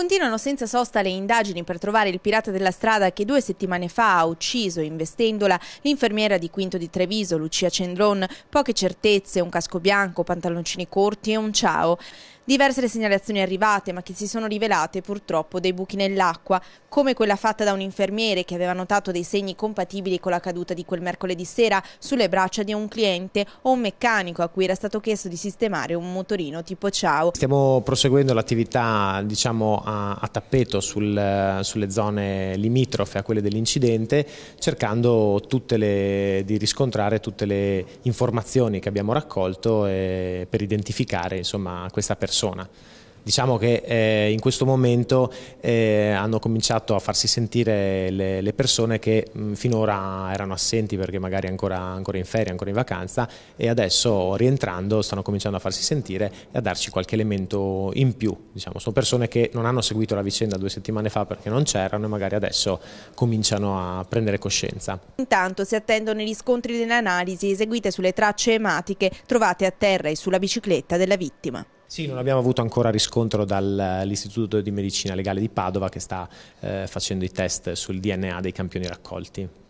Continuano senza sosta le indagini per trovare il pirata della strada che due settimane fa ha ucciso, investendola, l'infermiera di Quinto di Treviso, Lucia Cendron. Poche certezze, un casco bianco, pantaloncini corti e un ciao. Diverse le segnalazioni arrivate, ma che si sono rivelate purtroppo dei buchi nell'acqua, come quella fatta da un infermiere che aveva notato dei segni compatibili con la caduta di quel mercoledì sera sulle braccia di un cliente o un meccanico a cui era stato chiesto di sistemare un motorino tipo Ciao. Stiamo proseguendo l'attività diciamo, a, a tappeto sul, sulle zone limitrofe a quelle dell'incidente, cercando le, di riscontrare tutte le informazioni che abbiamo raccolto eh, per identificare insomma, questa persona persona. Diciamo che eh, in questo momento eh, hanno cominciato a farsi sentire le, le persone che mh, finora erano assenti perché magari ancora, ancora, in ferie, ancora in vacanza e adesso rientrando stanno cominciando a farsi sentire e a darci qualche elemento in più. Diciamo. Sono persone che non hanno seguito la vicenda due settimane fa perché non c'erano e magari adesso cominciano a prendere coscienza. Intanto si attendono i riscontri delle analisi eseguite sulle tracce ematiche trovate a terra e sulla bicicletta della vittima. Sì, non abbiamo avuto ancora riscontro dall'Istituto eh, di Medicina Legale di Padova che sta eh, facendo i test sul DNA dei campioni raccolti.